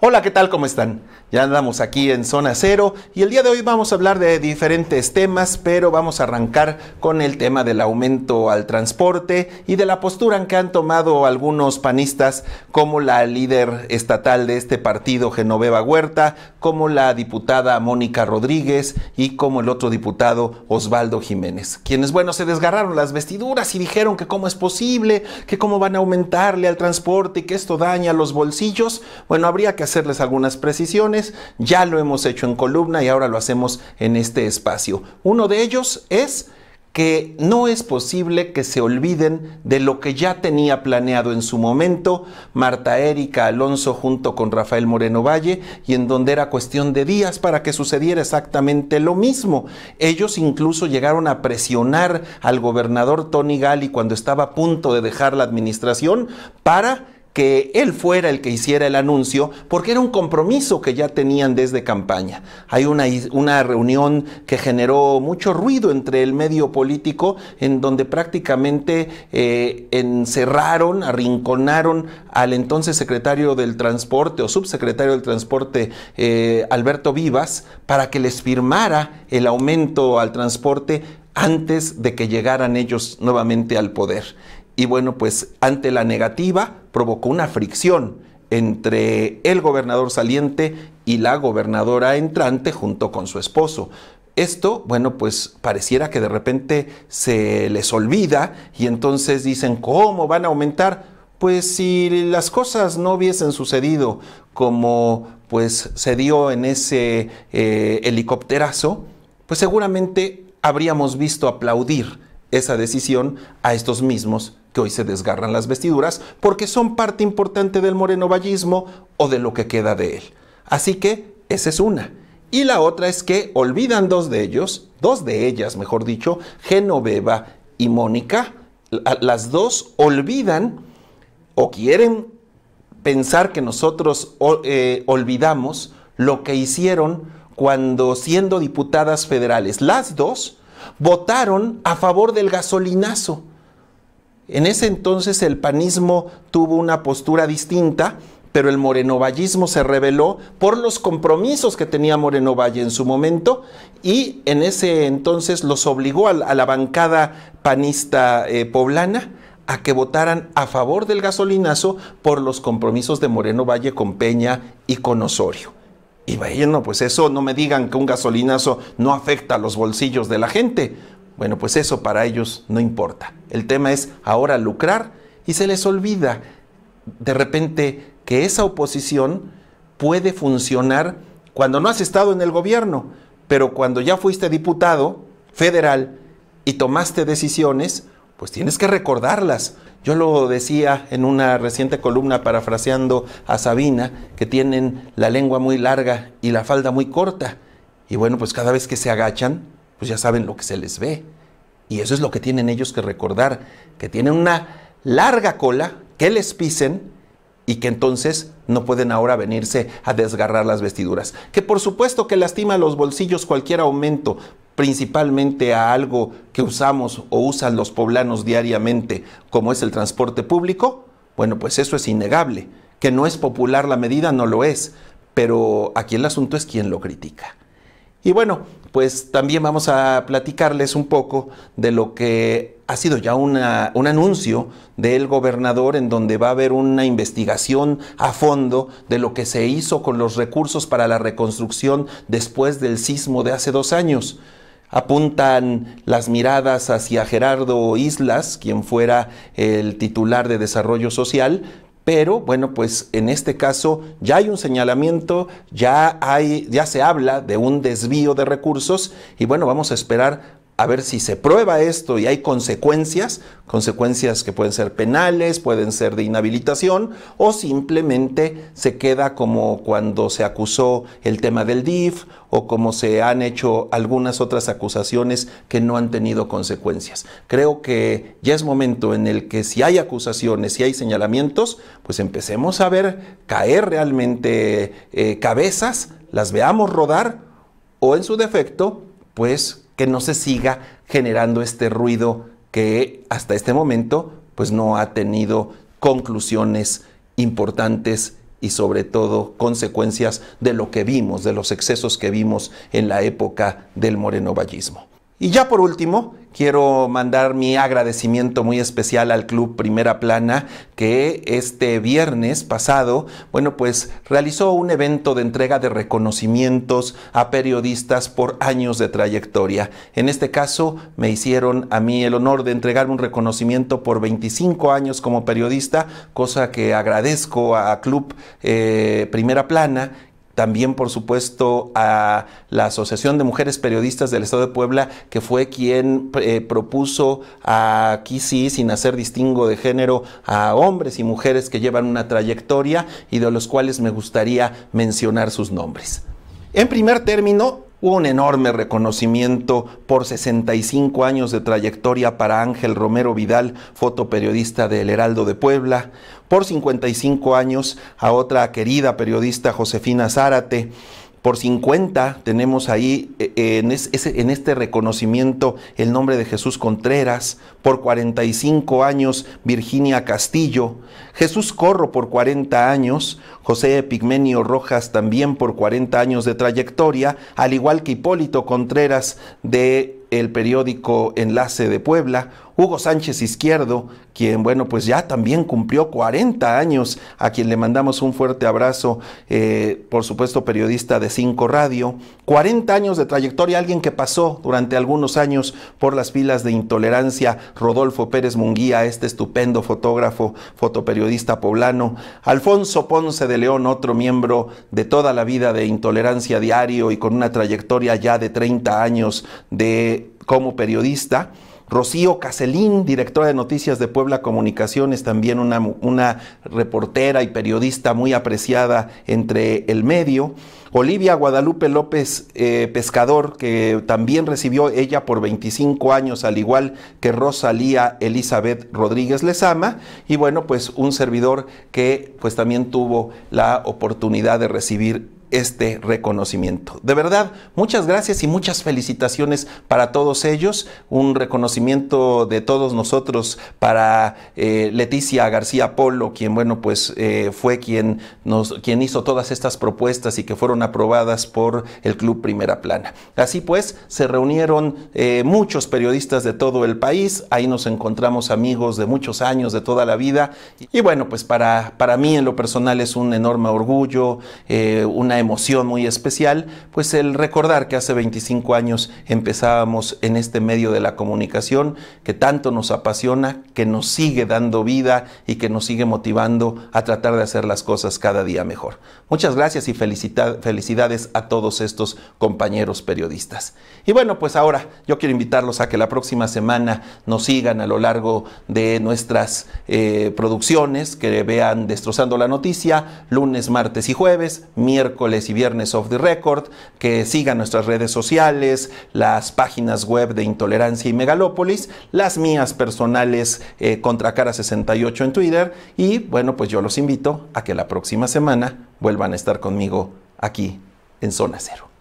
Hola, ¿qué tal? ¿Cómo están? Ya andamos aquí en Zona Cero y el día de hoy vamos a hablar de diferentes temas, pero vamos a arrancar con el tema del aumento al transporte y de la postura que han tomado algunos panistas, como la líder estatal de este partido, Genoveva Huerta, como la diputada Mónica Rodríguez y como el otro diputado, Osvaldo Jiménez, quienes, bueno, se desgarraron las vestiduras y dijeron que cómo es posible, que cómo van a aumentarle al transporte y que esto daña los bolsillos. Bueno, habría que hacerles algunas precisiones, ya lo hemos hecho en columna y ahora lo hacemos en este espacio. Uno de ellos es que no es posible que se olviden de lo que ya tenía planeado en su momento Marta Erika Alonso junto con Rafael Moreno Valle y en donde era cuestión de días para que sucediera exactamente lo mismo. Ellos incluso llegaron a presionar al gobernador Tony Gali cuando estaba a punto de dejar la administración para que él fuera el que hiciera el anuncio, porque era un compromiso que ya tenían desde campaña. Hay una, una, reunión que generó mucho ruido entre el medio político, en donde prácticamente eh, encerraron, arrinconaron al entonces secretario del Transporte o subsecretario del Transporte, eh, Alberto Vivas, para que les firmara el aumento al transporte antes de que llegaran ellos nuevamente al poder. Y bueno, pues ante la negativa, provocó una fricción entre el gobernador saliente y la gobernadora entrante junto con su esposo. Esto, bueno, pues pareciera que de repente se les olvida y entonces dicen, ¿cómo van a aumentar? Pues si las cosas no hubiesen sucedido como pues se dio en ese eh, helicópterazo, pues seguramente habríamos visto aplaudir esa decisión a estos mismos que hoy se desgarran las vestiduras porque son parte importante del morenovallismo o de lo que queda de él. Así que esa es una. Y la otra es que olvidan dos de ellos, dos de ellas, mejor dicho, Genoveva y Mónica, las dos olvidan o quieren pensar que nosotros eh, olvidamos lo que hicieron cuando siendo diputadas federales, las dos votaron a favor del gasolinazo en ese entonces el panismo tuvo una postura distinta, pero el morenovallismo se reveló por los compromisos que tenía Moreno Valle en su momento y en ese entonces los obligó a, la bancada panista eh, poblana a que votaran a favor del gasolinazo por los compromisos de Moreno Valle con Peña y con Osorio. Y bueno, pues eso no me digan que un gasolinazo no afecta a los bolsillos de la gente, bueno, pues eso para ellos no importa. El tema es ahora lucrar y se les olvida de repente que esa oposición puede funcionar cuando no has estado en el gobierno, pero cuando ya fuiste diputado federal y tomaste decisiones, pues tienes que recordarlas. Yo lo decía en una reciente columna parafraseando a Sabina, que tienen la lengua muy larga y la falda muy corta. Y bueno, pues cada vez que se agachan, pues ya saben lo que se les ve. Y eso es lo que tienen ellos que recordar, que tienen una larga cola, que les pisen y que entonces no pueden ahora venirse a desgarrar las vestiduras. Que por supuesto que lastima los bolsillos cualquier aumento, principalmente a algo que usamos o usan los poblanos diariamente, como es el transporte público. Bueno, pues eso es innegable. Que no es popular la medida, no lo es. Pero aquí el asunto es quién lo critica. Y bueno, pues también vamos a platicarles un poco de lo que ha sido ya un anuncio del gobernador en donde va a haber una investigación a fondo de lo que se hizo con los recursos para la reconstrucción después del sismo de hace dos años apuntan las miradas hacia Gerardo Islas, quien fuera el titular de Desarrollo Social, pero bueno, pues en este caso ya hay un señalamiento, ya, hay, ya se habla de un desvío de recursos y bueno, vamos a esperar a ver si se prueba esto y hay consecuencias, consecuencias que pueden ser penales, pueden ser de inhabilitación o simplemente se queda como cuando se acusó el tema del DIF o como se han hecho algunas otras acusaciones que no han tenido consecuencias. Creo que ya es momento en el que si hay acusaciones, si hay señalamientos, pues empecemos a ver caer realmente eh, cabezas, las veamos rodar o en su defecto, pues que no se siga generando este ruido que hasta este momento pues no ha tenido conclusiones importantes y sobre todo consecuencias de lo que vimos, de los excesos que vimos en la época del morenovallismo. Y ya por último, quiero mandar mi agradecimiento muy especial al Club Primera Plana que este viernes pasado, bueno, pues realizó un evento de entrega de reconocimientos a periodistas por años de trayectoria. En este caso, me hicieron a mí el honor de entregar un reconocimiento por 25 años como periodista, cosa que agradezco a Club eh, Primera Plana también, por supuesto, a la Asociación de Mujeres Periodistas del Estado de Puebla, que fue quien eh, propuso aquí sí, sin hacer distingo de género, a hombres y mujeres que llevan una trayectoria y de los cuales me gustaría mencionar sus nombres. En primer término, un enorme reconocimiento por 65 años de trayectoria para Ángel Romero Vidal, fotoperiodista del Heraldo de Puebla, por 55 años a otra querida periodista Josefina Zárate, por 50 tenemos ahí eh, eh, en, este reconocimiento el nombre de Jesús Contreras, por 45 años Virginia Castillo, Jesús Corro por 40 años, José Epigmenio Rojas también por 40 años de trayectoria, al igual que Hipólito Contreras de el periódico Enlace de Puebla, Hugo Sánchez Izquierdo, quien, bueno, pues ya también cumplió 40 años, a quien le mandamos un fuerte abrazo, eh, por supuesto, periodista de Cinco Radio. 40 años de trayectoria, alguien que pasó durante algunos años por las filas de intolerancia, Rodolfo Pérez Munguía, este estupendo fotógrafo, fotoperiodista poblano. Alfonso Ponce de León, otro miembro de toda la vida de intolerancia diario y con una trayectoria ya de 30 años de como periodista. Rocío Caselín, directora de Noticias de Puebla Comunicaciones, también una, reportera y periodista muy apreciada entre el medio. Olivia Guadalupe López eh, Pescador, que también recibió ella por 25 años, al igual que Rosalía Elizabeth Rodríguez Lezama, y bueno, pues un servidor que pues también tuvo la oportunidad de recibir este reconocimiento. De verdad, muchas gracias y muchas felicitaciones para todos ellos. Un reconocimiento de todos nosotros para eh, Leticia García Polo, quien, bueno, pues eh, fue quien, nos, quien hizo todas estas propuestas y que fueron aprobadas por el Club Primera Plana. Así pues, se reunieron eh, muchos periodistas de todo el país. Ahí nos encontramos amigos de muchos años, de toda la vida. Y bueno, pues para, para mí en lo personal es un enorme orgullo, una emoción muy especial, pues el recordar que hace 25 años empezábamos en este medio de la comunicación que tanto nos apasiona, que nos sigue dando vida y que nos sigue motivando a tratar de hacer las cosas cada día mejor. Muchas gracias y felicidades a todos estos compañeros periodistas. Y bueno, pues ahora yo quiero invitarlos a que la próxima semana nos sigan a lo largo de nuestras eh, producciones, que vean Destrozando la Noticia, lunes, martes y jueves, miércoles, y viernes of the record, que sigan nuestras redes sociales, las páginas web de Intolerancia y Megalópolis, las mías personales eh, Contra Cara 68 en Twitter y bueno, pues yo los invito a que la próxima semana vuelvan a estar conmigo aquí en Zona Cero.